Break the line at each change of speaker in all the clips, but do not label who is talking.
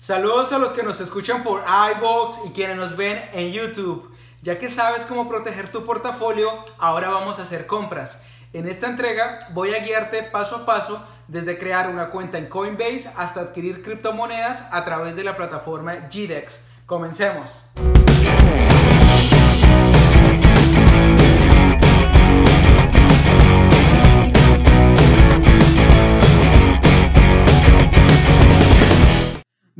Saludos a los que nos escuchan por iBox y quienes nos ven en YouTube. Ya que sabes cómo proteger tu portafolio, ahora vamos a hacer compras. En esta entrega voy a guiarte paso a paso desde crear una cuenta en Coinbase hasta adquirir criptomonedas a través de la plataforma GDEX. Comencemos.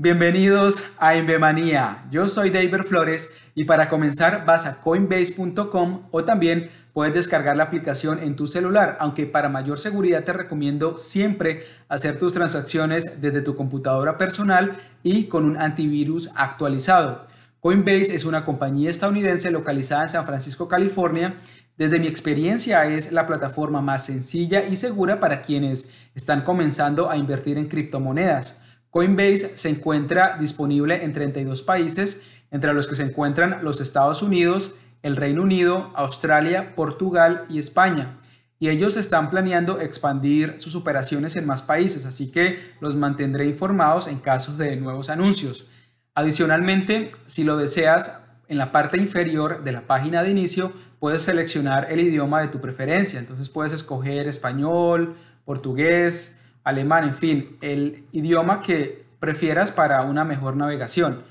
Bienvenidos a Invemanía. Yo soy David Flores y para comenzar vas a coinbase.com o también puedes descargar la aplicación en tu celular, aunque para mayor seguridad te recomiendo siempre hacer tus transacciones desde tu computadora personal y con un antivirus actualizado. Coinbase es una compañía estadounidense localizada en San Francisco, California. Desde mi experiencia es la plataforma más sencilla y segura para quienes están comenzando a invertir en criptomonedas. Coinbase se encuentra disponible en 32 países, entre los que se encuentran los Estados Unidos, el Reino Unido, Australia, Portugal y España. Y ellos están planeando expandir sus operaciones en más países, así que los mantendré informados en caso de nuevos anuncios. Adicionalmente, si lo deseas, en la parte inferior de la página de inicio puedes seleccionar el idioma de tu preferencia. Entonces puedes escoger español, portugués, alemán, en fin, el idioma que prefieras para una mejor navegación.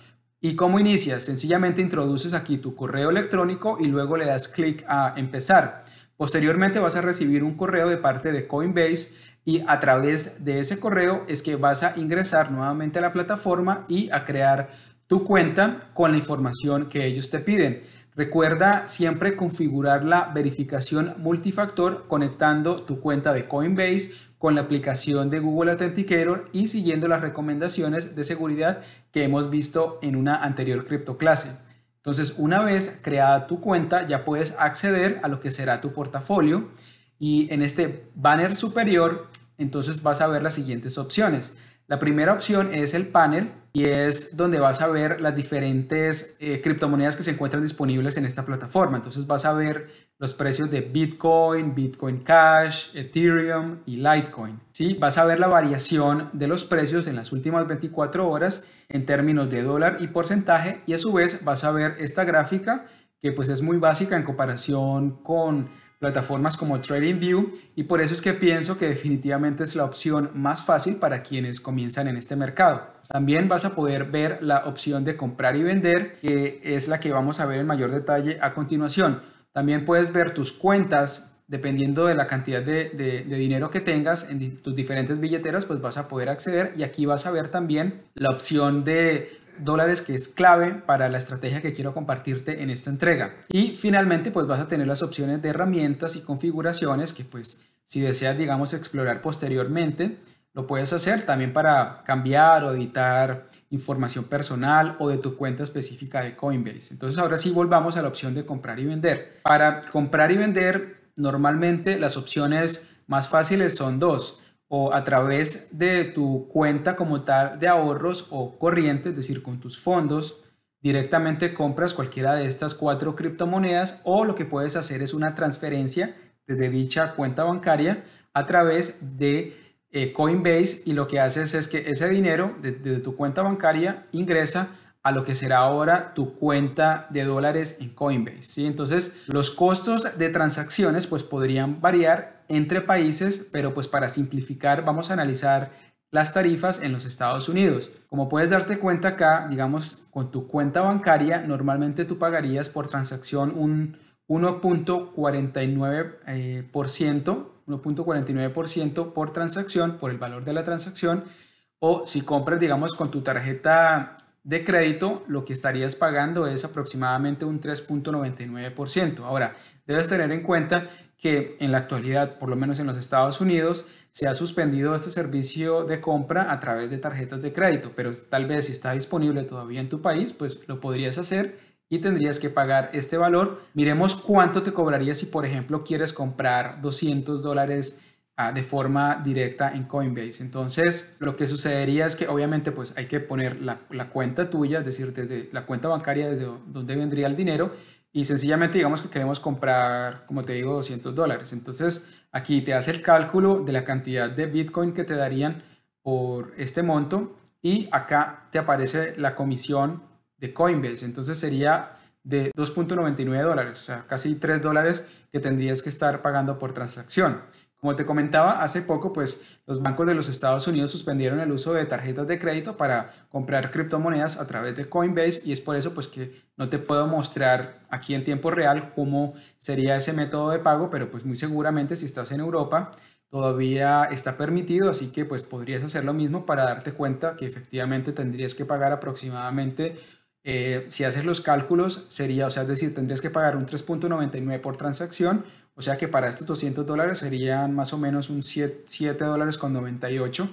¿Y cómo inicias? Sencillamente introduces aquí tu correo electrónico y luego le das clic a empezar. Posteriormente vas a recibir un correo de parte de Coinbase y a través de ese correo es que vas a ingresar nuevamente a la plataforma y a crear tu cuenta con la información que ellos te piden. Recuerda siempre configurar la verificación multifactor conectando tu cuenta de Coinbase con la aplicación de Google Authenticator y siguiendo las recomendaciones de seguridad que hemos visto en una anterior criptoclase. Entonces, una vez creada tu cuenta, ya puedes acceder a lo que será tu portafolio y en este banner superior, entonces vas a ver las siguientes opciones. La primera opción es el panel y es donde vas a ver las diferentes eh, criptomonedas que se encuentran disponibles en esta plataforma. Entonces vas a ver los precios de Bitcoin, Bitcoin Cash, Ethereum y Litecoin. ¿sí? Vas a ver la variación de los precios en las últimas 24 horas en términos de dólar y porcentaje y a su vez vas a ver esta gráfica que pues es muy básica en comparación con plataformas como TradingView y por eso es que pienso que definitivamente es la opción más fácil para quienes comienzan en este mercado. También vas a poder ver la opción de comprar y vender, que es la que vamos a ver en mayor detalle a continuación. También puedes ver tus cuentas, dependiendo de la cantidad de, dinero que tengas en tus diferentes billeteras, pues vas a poder acceder y aquí vas a ver también la opción de dólares que es clave para la estrategia que quiero compartirte en esta entrega. Y finalmente pues vas a tener las opciones de herramientas y configuraciones que pues si deseas digamos explorar posteriormente lo puedes hacer también para cambiar o editar información personal o de tu cuenta específica de Coinbase. Entonces ahora sí volvamos a la opción de comprar y vender. Para comprar y vender normalmente las opciones más fáciles son dos o a través de tu cuenta como tal de ahorros o corriente, es decir, con tus fondos, directamente compras cualquiera de estas cuatro criptomonedas o lo que puedes hacer es una transferencia desde dicha cuenta bancaria a través de eh, Coinbase y lo que haces es que ese dinero desde de tu cuenta bancaria ingresa a lo que será ahora tu cuenta de dólares en Coinbase. ¿sí? Entonces, los costos de transacciones pues podrían variar entre países, pero pues para simplificar vamos a analizar las tarifas en los Estados Unidos. Como puedes darte cuenta acá, digamos, con tu cuenta bancaria, normalmente tú pagarías por transacción un 1.49%, 1.49% eh, por transacción, por el valor de la transacción, o si compras, digamos, con tu tarjeta de crédito, lo que estarías pagando es aproximadamente un 3.99%. Ahora, debes tener en cuenta que en la actualidad, por lo menos en los Estados Unidos, se ha suspendido este servicio de compra a través de tarjetas de crédito, pero tal vez si está disponible todavía en tu país, pues lo podrías hacer y tendrías que pagar este valor. Miremos cuánto te cobraría si, por ejemplo, quieres comprar 200 dólares Ah, de forma directa en Coinbase. Entonces, lo que sucedería es que obviamente pues hay que poner la, cuenta tuya, es decir, desde la cuenta bancaria, desde donde vendría el dinero, y sencillamente digamos que queremos comprar, como te digo, 200 dólares. Entonces, aquí te hace el cálculo de la cantidad de Bitcoin que te darían por este monto, y acá te aparece la comisión de Coinbase. Entonces, sería de 2.99 dólares, o sea, casi 3 dólares que tendrías que estar pagando por transacción. Como te comentaba, hace poco, pues los bancos de los Estados Unidos suspendieron el uso de tarjetas de crédito para comprar criptomonedas a través de Coinbase y es por eso pues que no te puedo mostrar aquí en tiempo real cómo sería ese método de pago, pero pues muy seguramente si estás en Europa todavía está permitido, así que pues podrías hacer lo mismo para darte cuenta que efectivamente tendrías que pagar aproximadamente eh, si haces los cálculos, sería, o sea, es decir, tendrías que pagar un 3.99 por transacción o sea que para estos 200 dólares serían más o menos un 7, dólares con 98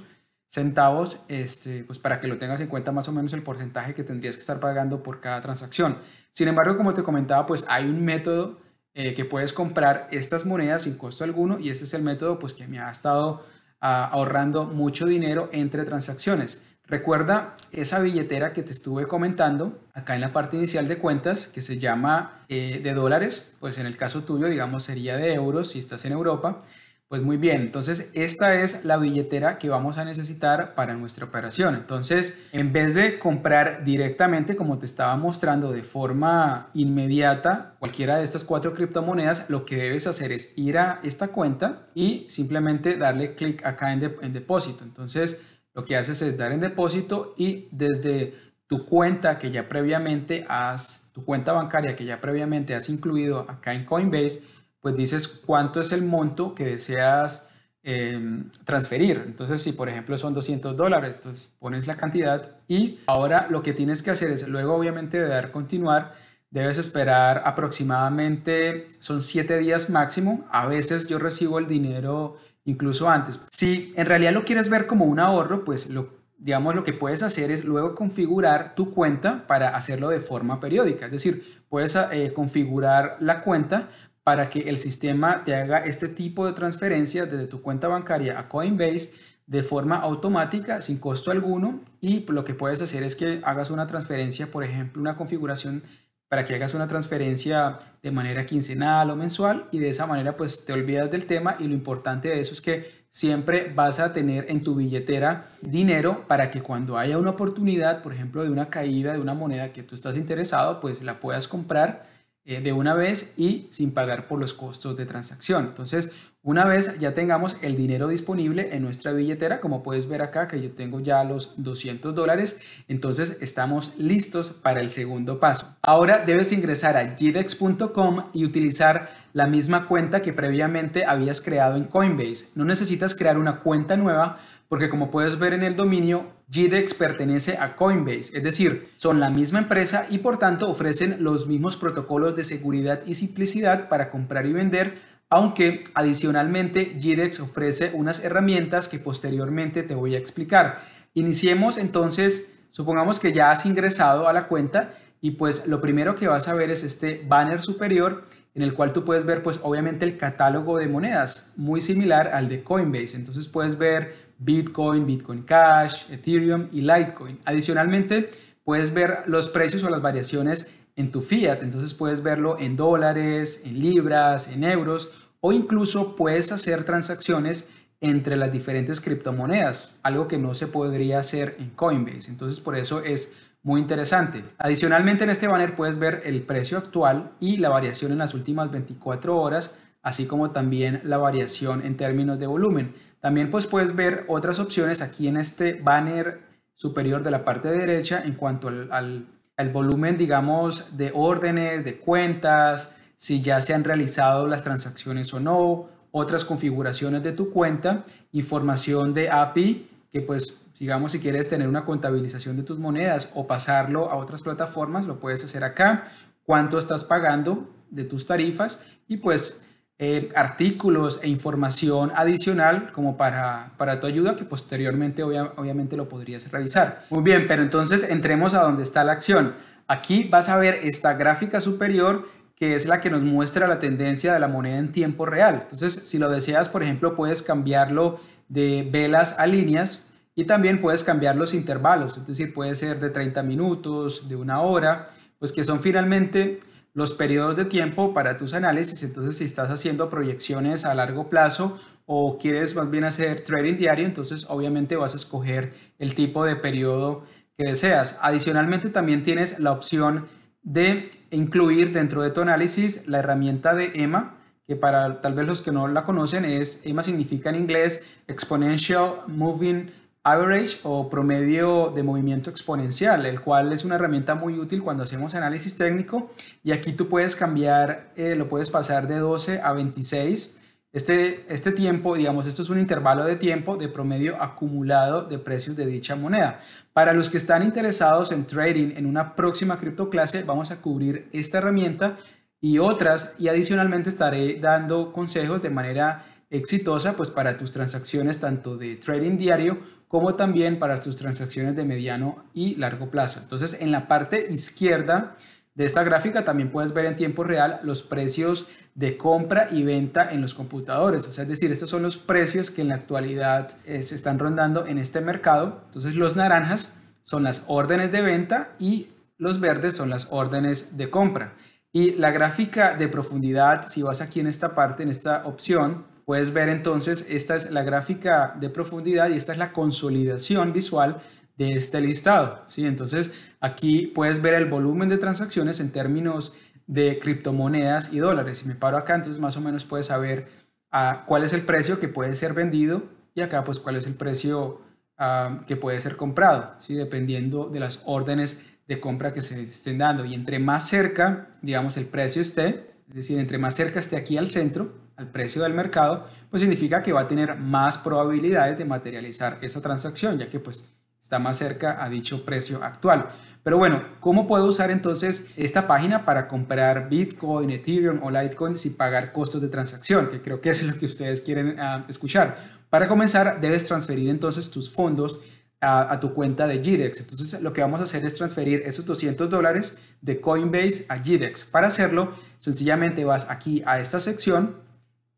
centavos, este, pues para que lo tengas en cuenta más o menos el porcentaje que tendrías que estar pagando por cada transacción. Sin embargo, como te comentaba, pues hay un método eh, que puedes comprar estas monedas sin costo alguno y ese es el método pues que me ha estado ah, ahorrando mucho dinero entre transacciones. Recuerda esa billetera que te estuve comentando acá en la parte inicial de cuentas que se llama eh, de dólares, pues en el caso tuyo digamos sería de euros si estás en Europa. Pues muy bien, entonces esta es la billetera que vamos a necesitar para nuestra operación. Entonces, en vez de comprar directamente, como te estaba mostrando, de forma inmediata cualquiera de estas cuatro criptomonedas, lo que debes hacer es ir a esta cuenta y simplemente darle clic acá en depósito. Entonces, lo que haces es dar en depósito y desde tu cuenta que ya previamente has, tu cuenta bancaria que ya previamente has incluido acá en Coinbase, pues dices cuánto es el monto que deseas em, transferir. Entonces, si por ejemplo son 200 dólares, entonces pones la cantidad y ahora lo que tienes que hacer es, luego obviamente de dar continuar, debes esperar aproximadamente, son 7 días máximo. A veces yo recibo el dinero incluso antes. Si en realidad lo quieres ver como un ahorro, pues lo, digamos lo que puedes hacer es luego configurar tu cuenta para hacerlo de forma periódica. Es decir, puedes eh, configurar la cuenta para que el sistema te haga este tipo de transferencias desde tu cuenta bancaria a Coinbase de forma automática, sin costo alguno. Y lo que puedes hacer es que hagas una transferencia, por ejemplo, una configuración para que hagas una transferencia de manera quincenal o mensual y de esa manera pues te olvidas del tema y lo importante de eso es que siempre vas a tener en tu billetera dinero para que cuando haya una oportunidad, por ejemplo, de una caída de una moneda que tú estás interesado, pues la puedas comprar eh, de una vez y sin pagar por los costos de transacción. Entonces, una vez ya tengamos el dinero disponible en nuestra billetera, como puedes ver acá que yo tengo ya los 200 dólares, entonces estamos listos para el segundo paso. Ahora debes ingresar a gdex.com y utilizar la misma cuenta que previamente habías creado en Coinbase. No necesitas crear una cuenta nueva porque como puedes ver en el dominio, GDEX pertenece a Coinbase, es decir, son la misma empresa y por tanto ofrecen los mismos protocolos de seguridad y simplicidad para comprar y vender aunque adicionalmente GDEX ofrece unas herramientas que posteriormente te voy a explicar. Iniciemos entonces, supongamos que ya has ingresado a la cuenta y pues lo primero que vas a ver es este banner superior en el cual tú puedes ver pues obviamente el catálogo de monedas, muy similar al de Coinbase. Entonces puedes ver Bitcoin, Bitcoin Cash, Ethereum y Litecoin. Adicionalmente puedes ver los precios o las variaciones en tu fiat. Entonces puedes verlo en dólares, en libras, en euros o incluso puedes hacer transacciones entre las diferentes criptomonedas, algo que no se podría hacer en Coinbase. Entonces por eso es muy interesante. Adicionalmente en este banner puedes ver el precio actual y la variación en las últimas 24 horas, así como también la variación en términos de volumen. También pues puedes ver otras opciones aquí en este banner superior de la parte derecha en cuanto al, volumen, digamos, de órdenes, de cuentas, si ya se han realizado las transacciones o no, otras configuraciones de tu cuenta, información de API, que pues digamos si quieres tener una contabilización de tus monedas o pasarlo a otras plataformas, lo puedes hacer acá, cuánto estás pagando de tus tarifas y pues eh, artículos e información adicional como para, tu ayuda que posteriormente obviamente lo podrías revisar. Muy bien, pero entonces entremos a donde está la acción. Aquí vas a ver esta gráfica superior que es la que nos muestra la tendencia de la moneda en tiempo real. Entonces, si lo deseas, por ejemplo, puedes cambiarlo de velas a líneas y también puedes cambiar los intervalos, es decir, puede ser de 30 minutos, de una hora, pues que son finalmente los periodos de tiempo para tus análisis. Entonces, si estás haciendo proyecciones a largo plazo o quieres más bien hacer trading diario, entonces obviamente vas a escoger el tipo de periodo que deseas. Adicionalmente, también tienes la opción de incluir dentro de tu análisis la herramienta de EMA, que para tal vez los que no la conocen es, EMA significa en inglés Exponential Moving Average o promedio de movimiento exponencial, el cual es una herramienta muy útil cuando hacemos análisis técnico y aquí tú puedes cambiar, eh, lo puedes pasar de 12 a 26 este, este tiempo, digamos, esto es un intervalo de tiempo de promedio acumulado de precios de dicha moneda. Para los que están interesados en trading en una próxima cripto clase vamos a cubrir esta herramienta y otras y adicionalmente estaré dando consejos de manera exitosa pues para tus transacciones tanto de trading diario como también para tus transacciones de mediano y largo plazo. Entonces en la parte izquierda de esta gráfica también puedes ver en tiempo real los precios de compra y venta en los computadores. O sea, es decir, estos son los precios que en la actualidad eh, se están rondando en este mercado. Entonces los naranjas son las órdenes de venta y los verdes son las órdenes de compra. Y la gráfica de profundidad, si vas aquí en esta parte, en esta opción, puedes ver entonces, esta es la gráfica de profundidad y esta es la consolidación visual de este listado. ¿sí? Entonces aquí puedes ver el volumen de transacciones en términos de criptomonedas y dólares. Si me paro acá, entonces más o menos puedes saber ah, cuál es el precio que puede ser vendido y acá pues cuál es el precio ah, que puede ser comprado, ¿sí? dependiendo de las órdenes de compra que se estén dando. Y entre más cerca, digamos, el precio esté, es decir, entre más cerca esté aquí al centro, al precio del mercado, pues significa que va a tener más probabilidades de materializar esa transacción, ya que pues está más cerca a dicho precio actual. Pero bueno, ¿cómo puedo usar entonces esta página para comprar Bitcoin, Ethereum o Litecoin sin pagar costos de transacción? Que creo que es lo que ustedes quieren ah, escuchar. Para comenzar, debes transferir entonces tus fondos ah, a, tu cuenta de GDEX. Entonces, lo que vamos a hacer es transferir esos 200 dólares de Coinbase a GDEX. Para hacerlo, sencillamente vas aquí a esta sección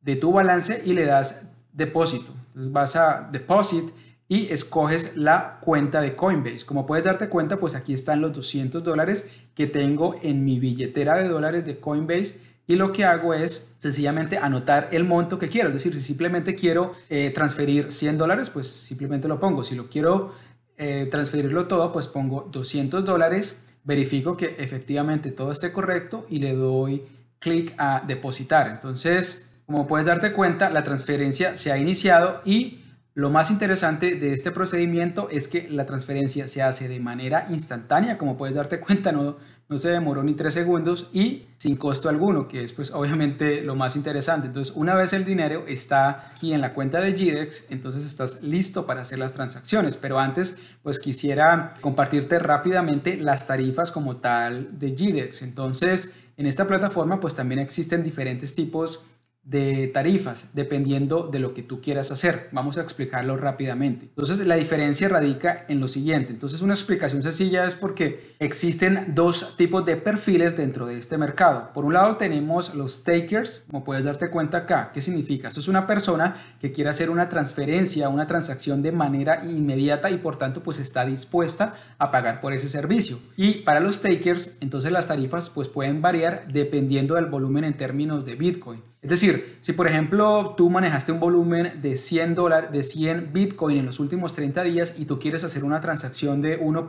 de tu balance y le das depósito. Entonces, vas a deposit y escoges la cuenta de Coinbase. Como puedes darte cuenta, pues aquí están los 200 dólares que tengo en mi billetera de dólares de Coinbase y lo que hago es sencillamente anotar el monto que quiero. Es decir, si simplemente quiero eh, transferir 100 dólares, pues simplemente lo pongo. Si lo quiero eh, transferirlo todo, pues pongo 200 dólares, verifico que efectivamente todo esté correcto y le doy clic a depositar. Entonces, como puedes darte cuenta, la transferencia se ha iniciado y lo más interesante de este procedimiento es que la transferencia se hace de manera instantánea, como puedes darte cuenta, no, no se demoró ni tres segundos y sin costo alguno, que es pues obviamente lo más interesante. Entonces, una vez el dinero está aquí en la cuenta de GDEX, entonces estás listo para hacer las transacciones. Pero antes, pues quisiera compartirte rápidamente las tarifas como tal de GDEX. Entonces, en esta plataforma, pues también existen diferentes tipos de tarifas, dependiendo de lo que tú quieras hacer. Vamos a explicarlo rápidamente. Entonces, la diferencia radica en lo siguiente. Entonces, una explicación sencilla es porque existen dos tipos de perfiles dentro de este mercado. Por un lado, tenemos los takers, como puedes darte cuenta acá. ¿Qué significa? Esto es una persona que quiere hacer una transferencia, una transacción de manera inmediata y por tanto, pues está dispuesta a pagar por ese servicio. Y para los takers, entonces las tarifas pues pueden variar dependiendo del volumen en términos de Bitcoin. Es decir, si por ejemplo tú manejaste un volumen de 100, de 100 Bitcoin en los últimos 30 días y tú quieres hacer una transacción de 1.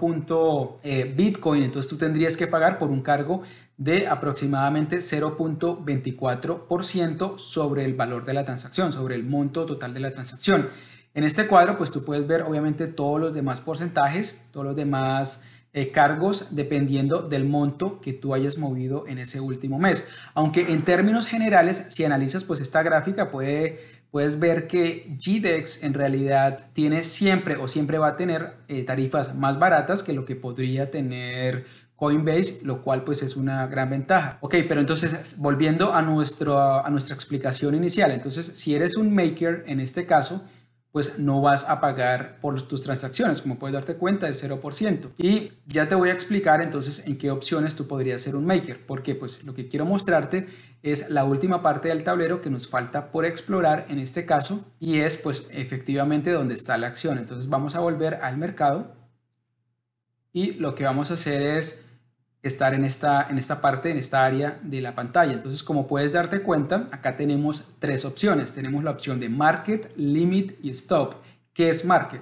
Eh, Bitcoin, entonces tú tendrías que pagar por un cargo de aproximadamente 0.24% sobre el valor de la transacción, sobre el monto total de la transacción. En este cuadro, pues tú puedes ver obviamente todos los demás porcentajes, todos los demás eh, cargos dependiendo del monto que tú hayas movido en ese último mes. Aunque en términos generales, si analizas pues esta gráfica, puede, puedes ver que GDEX en realidad tiene siempre o siempre va a tener eh, tarifas más baratas que lo que podría tener Coinbase, lo cual pues es una gran ventaja. Ok, pero entonces volviendo a, nuestro, a nuestra explicación inicial, entonces si eres un maker en este caso, pues no vas a pagar por tus transacciones, como puedes darte cuenta, es 0%. Y ya te voy a explicar entonces en qué opciones tú podrías ser un maker, porque pues lo que quiero mostrarte es la última parte del tablero que nos falta por explorar en este caso y es pues efectivamente donde está la acción. Entonces vamos a volver al mercado y lo que vamos a hacer es estar en esta, en esta parte, en esta área de la pantalla. Entonces, como puedes darte cuenta, acá tenemos tres opciones. Tenemos la opción de Market, Limit y Stop. ¿Qué es Market?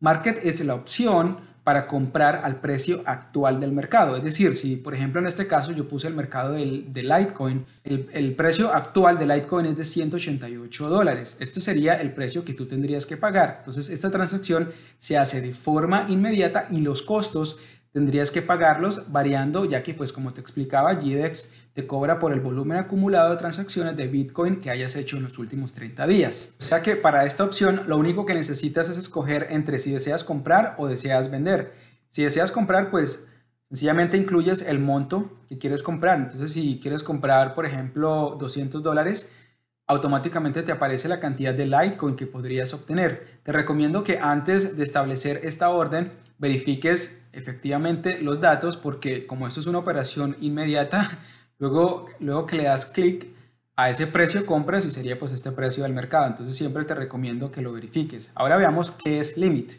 Market es la opción para comprar al precio actual del mercado. Es decir, si por ejemplo en este caso yo puse el mercado del, de Litecoin, el, el precio actual de Litecoin es de 188 dólares. Este sería el precio que tú tendrías que pagar. Entonces esta transacción se hace de forma inmediata y los costos tendrías que pagarlos variando, ya que pues como te explicaba, GDEX te cobra por el volumen acumulado de transacciones de Bitcoin que hayas hecho en los últimos 30 días. O sea que para esta opción lo único que necesitas es escoger entre si deseas comprar o deseas vender. Si deseas comprar, pues sencillamente incluyes el monto que quieres comprar. Entonces si quieres comprar, por ejemplo, 200 dólares, automáticamente te aparece la cantidad de Litecoin que podrías obtener. Te recomiendo que antes de establecer esta orden, verifiques efectivamente los datos porque como esto es una operación inmediata, luego, luego que le das clic a ese precio compras y sería pues este precio del mercado. Entonces siempre te recomiendo que lo verifiques. Ahora veamos qué es Limit.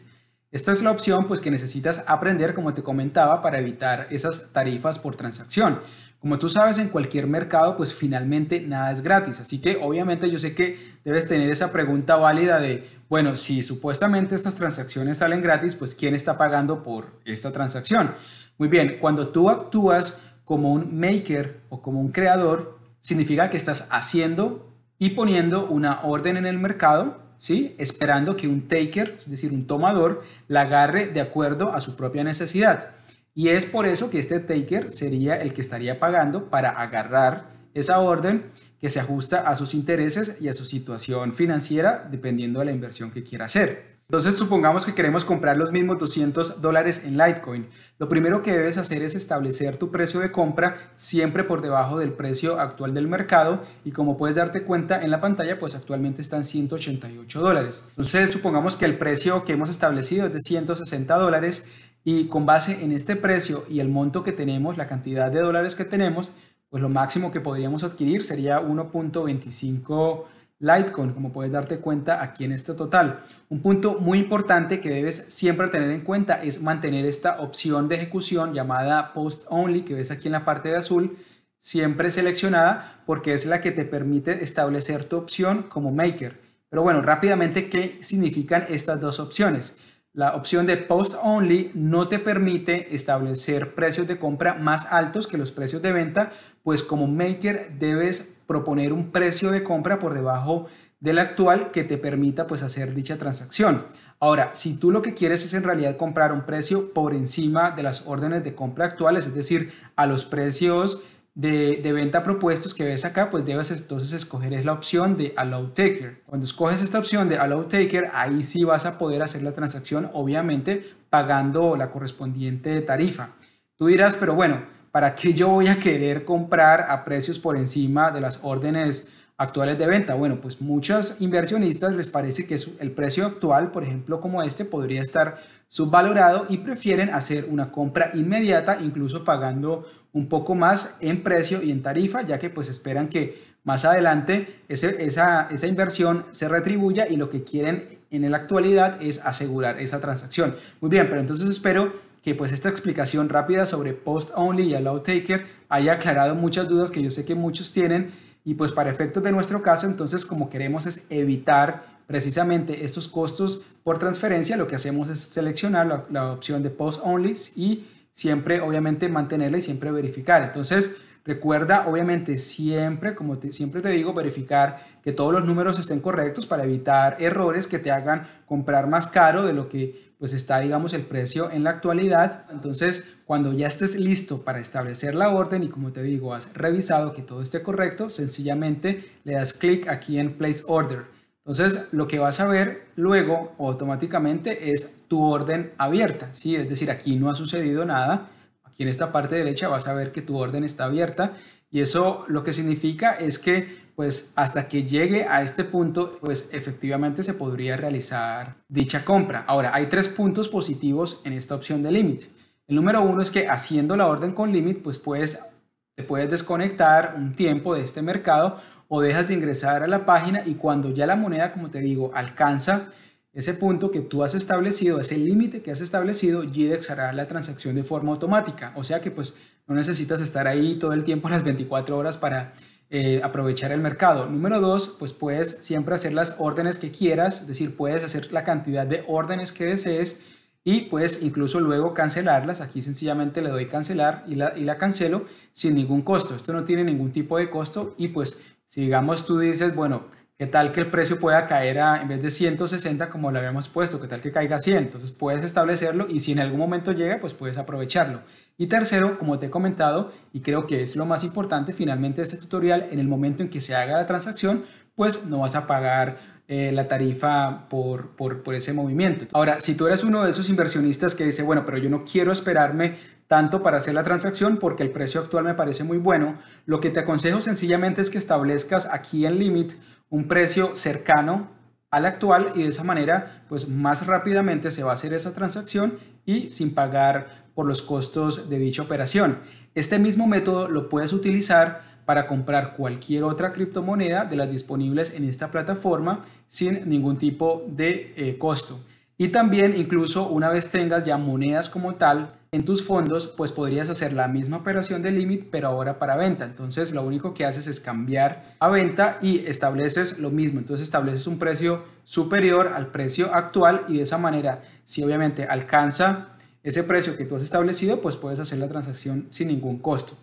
Esta es la opción pues que necesitas aprender como te comentaba para evitar esas tarifas por transacción. Como tú sabes, en cualquier mercado, pues finalmente nada es gratis. Así que obviamente yo sé que debes tener esa pregunta válida de, bueno, si supuestamente estas transacciones salen gratis, pues ¿quién está pagando por esta transacción? Muy bien, cuando tú actúas como un maker o como un creador, significa que estás haciendo y poniendo una orden en el mercado, ¿sí? Esperando que un taker, es decir, un tomador, la agarre de acuerdo a su propia necesidad. Y es por eso que este taker sería el que estaría pagando para agarrar esa orden que se ajusta a sus intereses y a su situación financiera dependiendo de la inversión que quiera hacer. Entonces supongamos que queremos comprar los mismos 200 dólares en Litecoin. Lo primero que debes hacer es establecer tu precio de compra siempre por debajo del precio actual del mercado y como puedes darte cuenta en la pantalla pues actualmente están 188 dólares. Entonces supongamos que el precio que hemos establecido es de 160 dólares y con base en este precio y el monto que tenemos, la cantidad de dólares que tenemos, pues lo máximo que podríamos adquirir sería 1.25 Litecoin, como puedes darte cuenta aquí en este total. Un punto muy importante que debes siempre tener en cuenta es mantener esta opción de ejecución llamada Post Only, que ves aquí en la parte de azul, siempre seleccionada porque es la que te permite establecer tu opción como maker. Pero bueno, rápidamente, ¿qué significan estas dos opciones? La opción de Post Only no te permite establecer precios de compra más altos que los precios de venta, pues como maker debes proponer un precio de compra por debajo del actual que te permita pues hacer dicha transacción. Ahora, si tú lo que quieres es en realidad comprar un precio por encima de las órdenes de compra actuales, es decir, a los precios de, venta propuestos que ves acá, pues debes entonces escoger es la opción de Allow Taker. Cuando escoges esta opción de Allow Taker, ahí sí vas a poder hacer la transacción, obviamente pagando la correspondiente tarifa. Tú dirás, pero bueno, ¿para qué yo voy a querer comprar a precios por encima de las órdenes actuales de venta? Bueno, pues muchos inversionistas les parece que el precio actual, por ejemplo, como este, podría estar subvalorado y prefieren hacer una compra inmediata, incluso pagando un poco más en precio y en tarifa, ya que pues esperan que más adelante esa, esa inversión se retribuya y lo que quieren en la actualidad es asegurar esa transacción. Muy bien, pero entonces espero que pues esta explicación rápida sobre Post Only y Allow Taker haya aclarado muchas dudas que yo sé que muchos tienen y pues para efectos de nuestro caso entonces como queremos es evitar precisamente estos costos por transferencia, lo que hacemos es seleccionar la, opción de Post Only y siempre, obviamente, mantenerla y siempre verificar. Entonces, recuerda, obviamente, siempre, como siempre te digo, verificar que todos los números estén correctos para evitar errores que te hagan comprar más caro de lo que pues está, digamos, el precio en la actualidad. Entonces, cuando ya estés listo para establecer la orden y como te digo, has revisado que todo esté correcto, sencillamente le das clic aquí en Place Order. Entonces, lo que vas a ver luego automáticamente es tu orden abierta, ¿sí? Es decir, aquí no ha sucedido nada. Aquí en esta parte derecha vas a ver que tu orden está abierta y eso lo que significa es que pues hasta que llegue a este punto, pues efectivamente se podría realizar dicha compra. Ahora, hay tres puntos positivos en esta opción de límite. El número uno es que haciendo la orden con límite, pues puedes, te puedes desconectar un tiempo de este mercado o dejas de ingresar a la página y cuando ya la moneda, como te digo, alcanza ese punto que tú has establecido, ese límite que has establecido, GDEX hará la transacción de forma automática. O sea que pues no necesitas estar ahí todo el tiempo, las 24 horas para eh, aprovechar el mercado. Número dos, pues puedes siempre hacer las órdenes que quieras, es decir, puedes hacer la cantidad de órdenes que desees y puedes incluso luego cancelarlas. Aquí sencillamente le doy cancelar y la, y la cancelo sin ningún costo. Esto no tiene ningún tipo de costo y pues si digamos tú dices, bueno, ¿qué tal que el precio pueda caer a, en vez de 160 como lo habíamos puesto, qué tal que caiga a 100? Entonces puedes establecerlo y si en algún momento llega, pues puedes aprovecharlo. Y tercero, como te he comentado, y creo que es lo más importante finalmente este tutorial, en el momento en que se haga la transacción, pues no vas a pagar eh, la tarifa por, por ese movimiento. Ahora, si tú eres uno de esos inversionistas que dice, bueno, pero yo no quiero esperarme tanto para hacer la transacción porque el precio actual me parece muy bueno, lo que te aconsejo sencillamente es que establezcas aquí en Limit un precio cercano al actual y de esa manera pues más rápidamente se va a hacer esa transacción y sin pagar por los costos de dicha operación. Este mismo método lo puedes utilizar para comprar cualquier otra criptomoneda de las disponibles en esta plataforma sin ningún tipo de eh, costo. Y también incluso una vez tengas ya monedas como tal en tus fondos, pues podrías hacer la misma operación de limit pero ahora para venta. Entonces lo único que haces es cambiar a venta y estableces lo mismo. Entonces estableces un precio superior al precio actual y de esa manera, si obviamente alcanza ese precio que tú has establecido, pues puedes hacer la transacción sin ningún costo.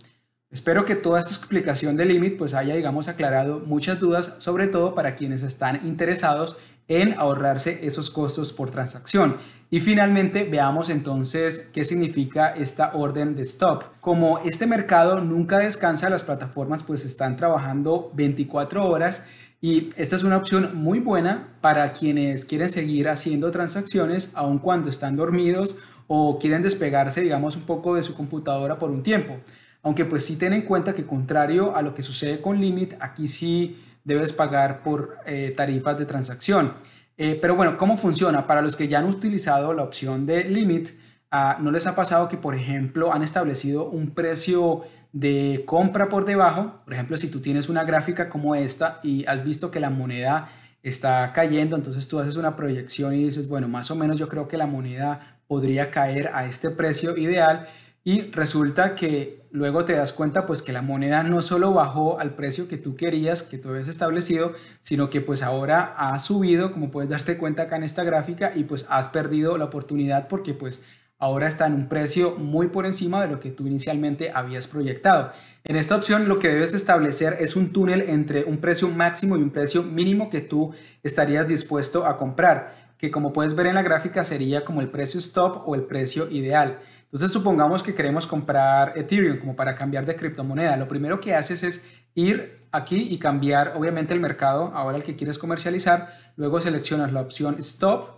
Espero que toda esta explicación de Limit pues haya, digamos, aclarado muchas dudas, sobre todo para quienes están interesados en ahorrarse esos costos por transacción. Y finalmente veamos entonces qué significa esta orden de stop. Como este mercado nunca descansa, las plataformas pues están trabajando 24 horas y esta es una opción muy buena para quienes quieren seguir haciendo transacciones aun cuando están dormidos o quieren despegarse digamos un poco de su computadora por un tiempo. Aunque pues sí ten en cuenta que contrario a lo que sucede con Limit, aquí sí debes pagar por eh, tarifas de transacción. Eh, pero bueno, ¿cómo funciona? Para los que ya han utilizado la opción de Limit, ah, ¿no les ha pasado que, por ejemplo, han establecido un precio de compra por debajo? Por ejemplo, si tú tienes una gráfica como esta y has visto que la moneda está cayendo, entonces tú haces una proyección y dices, bueno, más o menos yo creo que la moneda podría caer a este precio ideal. Y resulta que luego te das cuenta pues que la moneda no solo bajó al precio que tú querías, que tú habías establecido, sino que pues ahora ha subido, como puedes darte cuenta acá en esta gráfica, y pues has perdido la oportunidad porque pues ahora está en un precio muy por encima de lo que tú inicialmente habías proyectado. En esta opción lo que debes establecer es un túnel entre un precio máximo y un precio mínimo que tú estarías dispuesto a comprar, que como puedes ver en la gráfica sería como el precio stop o el precio ideal. Entonces supongamos que queremos comprar Ethereum como para cambiar de criptomoneda. Lo primero que haces es ir aquí y cambiar obviamente el mercado, ahora el que quieres comercializar. Luego seleccionas la opción Stop.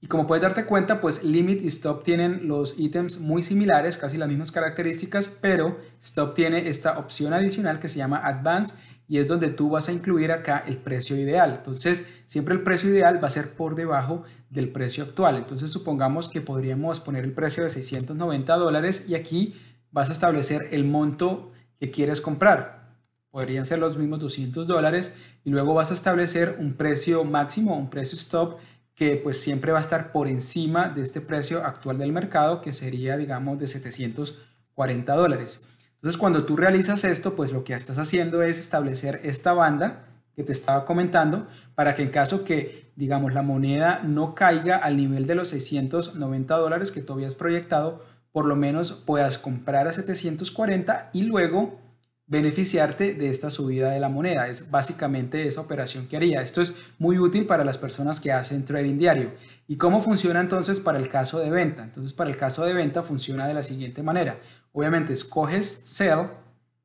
Y como puedes darte cuenta, pues Limit y Stop tienen los ítems muy similares, casi las mismas características, pero Stop tiene esta opción adicional que se llama Advance y es donde tú vas a incluir acá el precio ideal. Entonces, siempre el precio ideal va a ser por debajo del precio actual. Entonces, supongamos que podríamos poner el precio de 690 dólares y aquí vas a establecer el monto que quieres comprar. Podrían ser los mismos 200 dólares y luego vas a establecer un precio máximo, un precio stop que pues siempre va a estar por encima de este precio actual del mercado que sería digamos de 740 dólares. Entonces, cuando tú realizas esto, pues lo que estás haciendo es establecer esta banda que te estaba comentando para que en caso que, digamos, la moneda no caiga al nivel de los 690 dólares que tú habías proyectado, por lo menos puedas comprar a 740 y luego beneficiarte de esta subida de la moneda. Es básicamente esa operación que haría. Esto es muy útil para las personas que hacen trading diario. ¿Y cómo funciona entonces para el caso de venta? Entonces, para el caso de venta funciona de la siguiente manera. Obviamente escoges sell,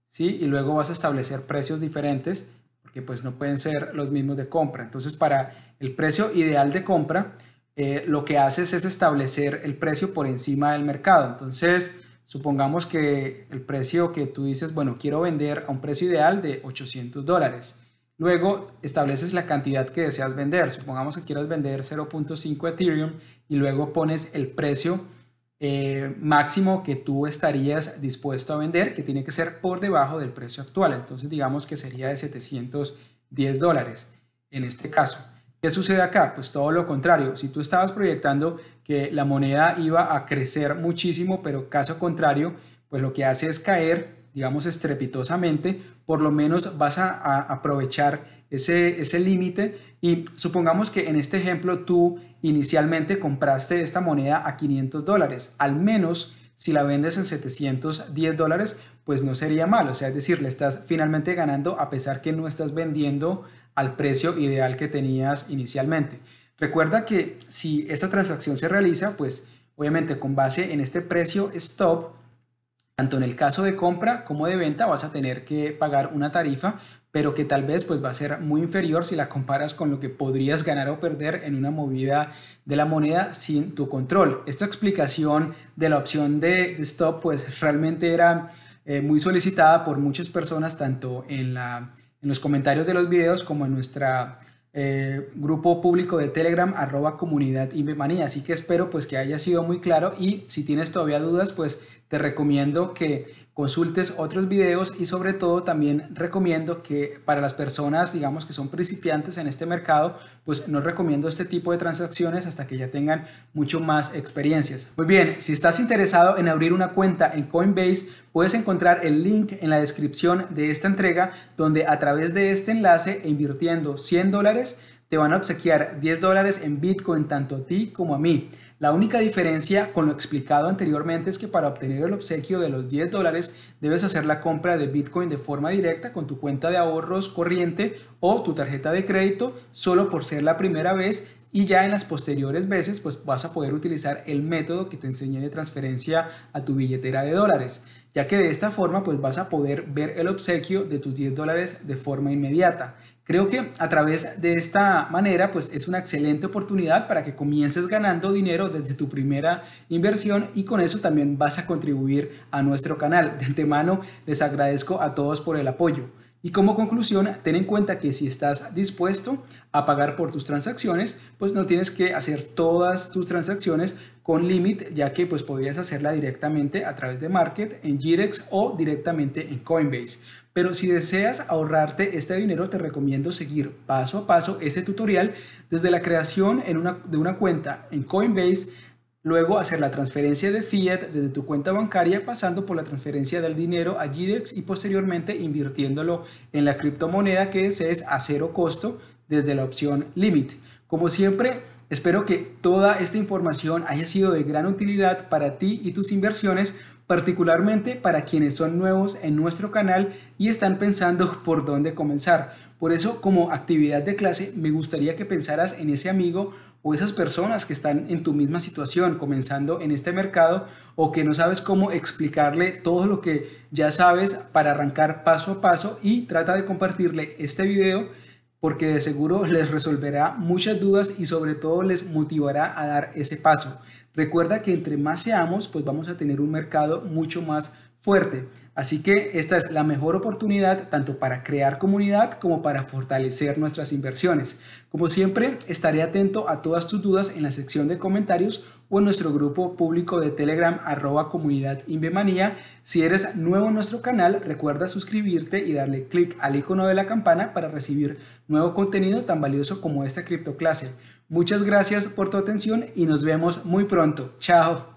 ¿sí? Y luego vas a establecer precios diferentes porque pues no pueden ser los mismos de compra. Entonces para el precio ideal de compra, eh, lo que haces es establecer el precio por encima del mercado. Entonces supongamos que el precio que tú dices, bueno, quiero vender a un precio ideal de 800 dólares. Luego estableces la cantidad que deseas vender. Supongamos que quieras vender 0.5 Ethereum y luego pones el precio eh, máximo que tú estarías dispuesto a vender, que tiene que ser por debajo del precio actual. Entonces digamos que sería de 710 dólares en este caso. ¿Qué sucede acá? Pues todo lo contrario. Si tú estabas proyectando que la moneda iba a crecer muchísimo, pero caso contrario, pues lo que hace es caer, digamos, estrepitosamente, por lo menos vas a, a aprovechar ese, ese límite y supongamos que en este ejemplo tú inicialmente compraste esta moneda a 500 dólares, al menos si la vendes en 710 dólares, pues no sería malo. O sea, es decir, le estás finalmente ganando a pesar que no estás vendiendo al precio ideal que tenías inicialmente. Recuerda que si esta transacción se realiza, pues obviamente con base en este precio stop, tanto en el caso de compra como de venta vas a tener que pagar una tarifa pero que tal vez pues va a ser muy inferior si la comparas con lo que podrías ganar o perder en una movida de la moneda sin tu control. Esta explicación de la opción de, stop pues realmente era eh, muy solicitada por muchas personas tanto en, la, en los comentarios de los videos como en nuestra eh, grupo público de Telegram, arroba comunidad manía Así que espero pues que haya sido muy claro y si tienes todavía dudas pues te recomiendo que consultes otros videos y sobre todo también recomiendo que para las personas, digamos que son principiantes en este mercado, pues no recomiendo este tipo de transacciones hasta que ya tengan mucho más experiencias. Muy bien, si estás interesado en abrir una cuenta en Coinbase, puedes encontrar el link en la descripción de esta entrega donde a través de este enlace e invirtiendo 100 dólares te van a obsequiar 10 dólares en Bitcoin tanto a ti como a mí. La única diferencia con lo explicado anteriormente es que para obtener el obsequio de los 10 dólares debes hacer la compra de Bitcoin de forma directa con tu cuenta de ahorros corriente o tu tarjeta de crédito solo por ser la primera vez y ya en las posteriores veces pues vas a poder utilizar el método que te enseñé de transferencia a tu billetera de dólares ya que de esta forma pues vas a poder ver el obsequio de tus 10 dólares de forma inmediata. Creo que a través de esta manera, pues es una excelente oportunidad para que comiences ganando dinero desde tu primera inversión y con eso también vas a contribuir a nuestro canal. De antemano les agradezco a todos por el apoyo. Y como conclusión, ten en cuenta que si estás dispuesto a pagar por tus transacciones, pues no tienes que hacer todas tus transacciones con Limit, ya que pues podrías hacerla directamente a través de Market, en GDEX o directamente en Coinbase. Pero si deseas ahorrarte este dinero, te recomiendo seguir paso a paso este tutorial desde la creación de una cuenta en Coinbase, luego hacer la transferencia de fiat desde tu cuenta bancaria pasando por la transferencia del dinero a GDEX y posteriormente invirtiéndolo en la criptomoneda que es a cero costo desde la opción Limit. Como siempre, espero que toda esta información haya sido de gran utilidad para ti y tus inversiones, particularmente para quienes son nuevos en nuestro canal y están pensando por dónde comenzar. Por eso, como actividad de clase, me gustaría que pensaras en ese amigo o esas personas que están en tu misma situación comenzando en este mercado o que no sabes cómo explicarle todo lo que ya sabes para arrancar paso a paso y trata de compartirle este video porque de seguro les resolverá muchas dudas y sobre todo les motivará a dar ese paso. Recuerda que entre más seamos, pues vamos a tener un mercado mucho más fuerte. Así que esta es la mejor oportunidad tanto para crear comunidad como para fortalecer nuestras inversiones. Como siempre, estaré atento a todas tus dudas en la sección de comentarios o en nuestro grupo público de Telegram comunidad Si eres nuevo en nuestro canal, recuerda suscribirte y darle clic al icono de la campana para recibir nuevo contenido tan valioso como esta criptoclase. Muchas gracias por tu atención y nos vemos muy pronto. Chao.